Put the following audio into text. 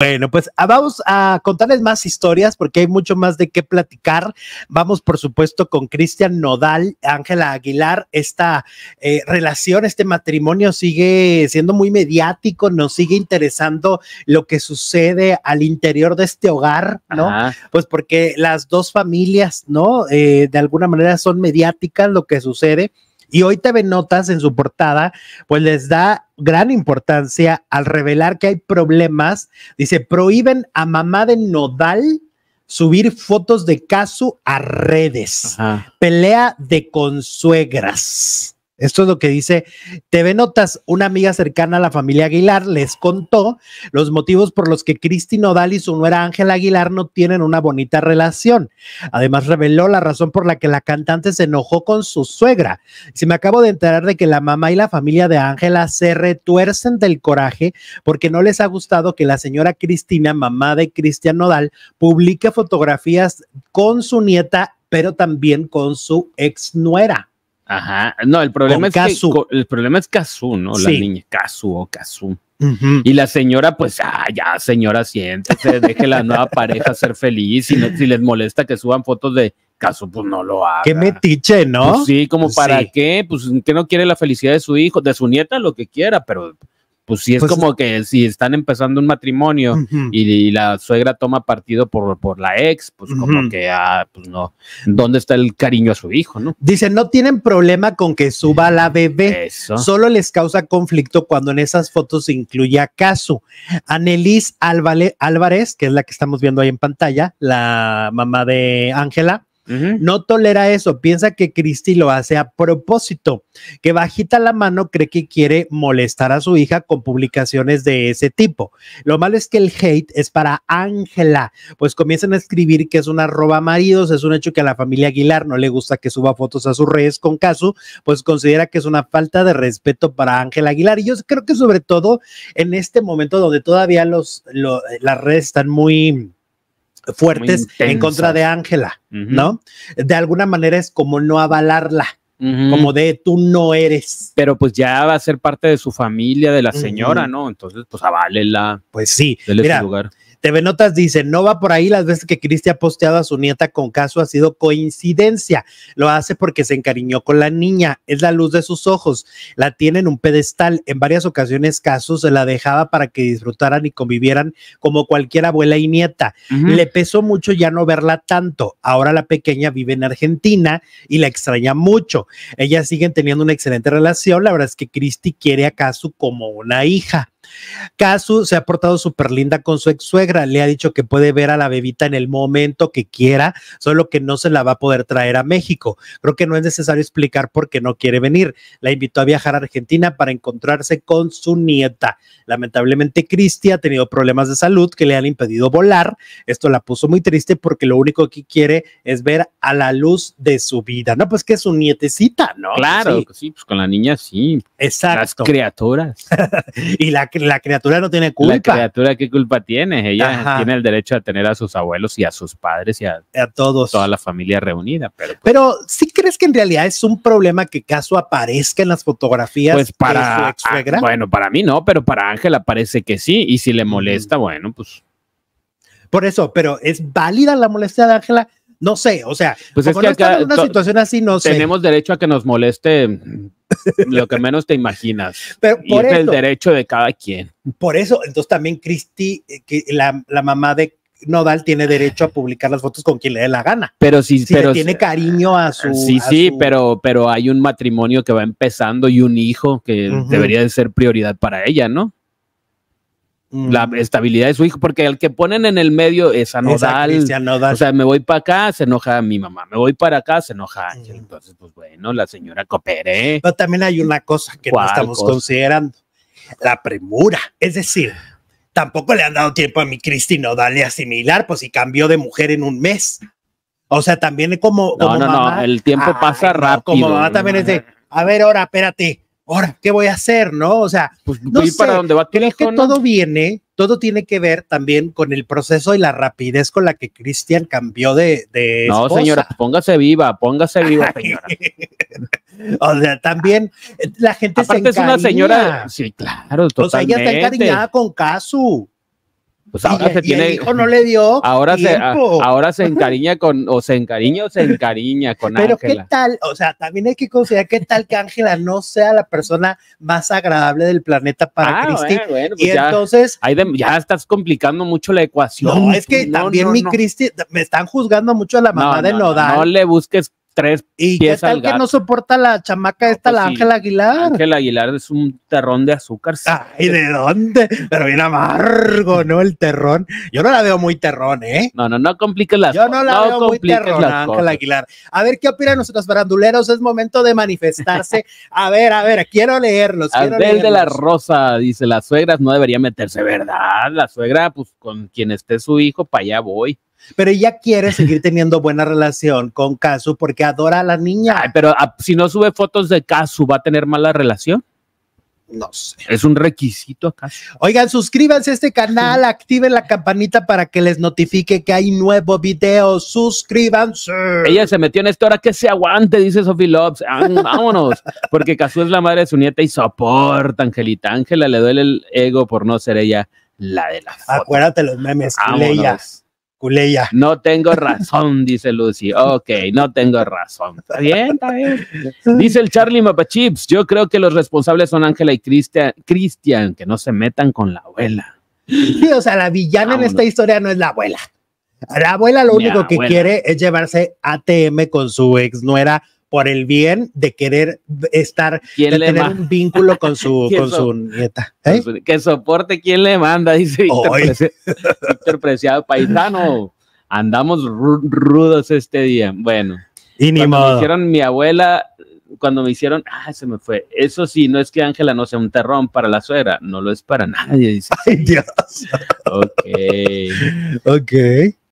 Bueno, pues ah, vamos a contarles más historias porque hay mucho más de qué platicar. Vamos, por supuesto, con Cristian Nodal, Ángela Aguilar. Esta eh, relación, este matrimonio sigue siendo muy mediático, nos sigue interesando lo que sucede al interior de este hogar, ¿no? Pues porque las dos familias, ¿no? Eh, de alguna manera son mediáticas lo que sucede. Y hoy TV Notas en su portada, pues les da gran importancia al revelar que hay problemas. Dice, prohíben a mamá de Nodal subir fotos de caso a redes. Pelea de consuegras. Esto es lo que dice TV Notas. Una amiga cercana a la familia Aguilar les contó los motivos por los que Cristi Nodal y su nuera Ángela Aguilar no tienen una bonita relación. Además, reveló la razón por la que la cantante se enojó con su suegra. Si me acabo de enterar de que la mamá y la familia de Ángela se retuercen del coraje porque no les ha gustado que la señora Cristina, mamá de Cristian Nodal, publique fotografías con su nieta, pero también con su ex nuera. Ajá. No, el problema es que el problema es Kazu, ¿no? La niña Kazu o oh, Kazu. Y la señora, pues, ah, ya, señora, siéntese, deje la nueva pareja ser feliz. y si les molesta que suban fotos de Kazu, pues no lo haga. Qué metiche, ¿no? Pues sí, como pues para qué, pues que no quiere la felicidad de su hijo, de su nieta, lo que quiera, pero pues sí es pues, como que si están empezando un matrimonio y, la suegra toma partido por, la ex, pues como que, ah, pues no, ¿dónde está el cariño a su hijo, no? Dicen no tienen problema con que suba la mm, bebé, solo les causa conflicto cuando en esas fotos se incluye a Casu. Anelis Álvarez, que es la que estamos viendo ahí en pantalla, la mamá de Ángela, no tolera eso, piensa que Cristi lo hace a propósito, que bajita la mano cree que quiere molestar a su hija con publicaciones de ese tipo. Lo malo es que el hate es para Ángela, pues comienzan a escribir que es una roba maridos, es un hecho que a la familia Aguilar no le gusta que suba fotos a sus redes con caso, pues considera que es una falta de respeto para Ángela Aguilar. Y yo creo que sobre todo en este momento donde todavía los las redes están muy fuertes en contra de Ángela, ¿no? De alguna manera es como no avalarla. Como de tú no eres. Pero pues ya va a ser parte de su familia, de la señora, ¿no? Entonces, pues aválela. Pues sí. Mira, lugar. TV Notas dice, no va por ahí las veces que Cristi ha posteado a su nieta con caso, ha sido coincidencia. Lo hace porque se encariñó con la niña, es la luz de sus ojos, la tiene en un pedestal. En varias ocasiones casos se la dejaba para que disfrutaran y convivieran como cualquier abuela y nieta. Le pesó mucho ya no verla tanto. Ahora la pequeña vive en Argentina y la extraña mucho. Ellas siguen teniendo una excelente relación. La verdad es que Cristi quiere a Casu como una hija. Casu se ha portado súper linda con su ex suegra, le ha dicho que puede ver a la bebita en el momento que quiera, solo que no se la va a poder traer a México. Creo que no es necesario explicar por qué no quiere venir. La invitó a viajar a Argentina para encontrarse con su nieta. Lamentablemente, Cristi ha tenido problemas de salud que le han impedido volar. Esto la puso muy triste porque lo único que quiere es ver a la luz de su vida. No, pues que es su nietecita, ¿no? Claro, sí, pues con la niña sí. Exacto. Las criaturas. y la la, criatura no tiene culpa. La criatura, ¿qué culpa tiene? Ella tiene el derecho a tener a sus abuelos y a sus padres y a, a todos. Toda la familia reunida. Pero, pues ¿sí crees que en realidad es un problema que caso aparezca en las fotografías pues para, de su ex bueno, para mí no, pero para Ángela parece que sí. Y si le molesta, bueno, pues. Por eso, pero ¿es válida la molestia de Ángela? No sé, o sea, pues es que en una situación así, no tenemos derecho a que nos moleste lo que menos te imaginas. Pero es el derecho de cada quien. Por eso, entonces también Cristi, eh, que la, mamá de Nodal tiene derecho a publicar las fotos con quien le dé la gana. Pero si, pero, tiene cariño a su. Sí, sí, Pero, pero hay un matrimonio que va empezando y un hijo que debería de ser prioridad para ella, ¿no? la mm. estabilidad de su hijo, porque el que ponen en el medio es anodal. O sea, me voy para acá, se enoja mi mamá, me voy para acá, se enoja mm. Entonces, pues bueno, la señora coopere. Pero también hay una cosa que no estamos considerando, la premura. Es decir, tampoco le han dado tiempo a mi Cristi Nodal a asimilar, pues si cambió de mujer en un mes. O sea, también como. No, como no, no, el tiempo pasa rápido. Como mamá también es a ver, ahora, espérate, ahora, ¿qué voy a hacer? ¿No? O sea, pues, no sé, para dónde va que todo viene, todo tiene que ver también con el proceso y la rapidez con la que Cristian cambió de, de No, señora, pues, póngase viva, póngase viva, señora. o sea, también eh, la gente Aparte se encariña. es una señora, sí, claro, totalmente. O sea, ella está encariñada con Casu. Pues tiene. El hijo no le dio. Ahora se, ah, ahora se encariña con, o se encariña o se encariña con Ángela. Pero qué tal, o sea, también hay que considerar qué tal que Ángela no sea la persona más agradable del planeta para ah, Cristi. bueno, y pues entonces. ya estás complicando mucho la ecuación. No, es que también mi Cristi, me están juzgando mucho a la mamá de Nodal. No le busques tres ¿Y qué tal que no soporta la chamaca esta, la pues Ángela Aguilar? Ángela Aguilar es un terrón de azúcar. ¿Y Ay, ¿de dónde? Pero bien amargo, ¿no? El terrón. Yo no la veo muy terrón, ¿eh? No, no, no compliques las cosas. Yo no la veo muy terrón, Ángela Aguilar. A ver, ¿qué opinan nuestros baranduleros? Es momento de manifestarse. a ver, a ver, quiero leerlos. Quiero de la Rosa dice, las suegras no deberían meterse, ¿verdad? La suegra, pues, con quien esté su hijo, para allá voy. Pero ella quiere seguir teniendo buena relación con Kazu porque adora a la niña. pero ah, si no sube fotos de Casu ¿va a tener mala relación? No sé. Es un requisito acaso. Oigan, suscríbanse a este canal, activen la campanita para que les notifique que hay nuevo video. Suscríbanse. Ella se metió en esto ahora que se aguante, dice Sophie Loves ah, Vámonos, porque Kazu es la madre de su nieta y soporta, Angelita. Ángela le duele el ego por no ser ella la de la foto. Acuérdate los memes, Leia. Culeya. No tengo razón, dice Lucy. Ok, no tengo razón. Está bien, está bien. Dice el Charlie Mapachips, yo creo que los responsables son Ángela y Cristian, que no se metan con la abuela. Sí, o sea, la villana en esta historia no es la abuela. La abuela lo único que quiere es llevarse ATM con su ex nuera por el bien de querer estar, de tener un vínculo con su, con su nieta. ¿Eh? Que soporte quien le manda, dice Víctor, Preciado, paisano. Andamos rudos este día. Bueno, Me hicieron mi abuela, cuando me hicieron, ah, se me fue. Eso sí, no es que Ángela no sea un terrón para la suegra, no lo es para nadie. Dice. Ay, Dios. Ok. Ok.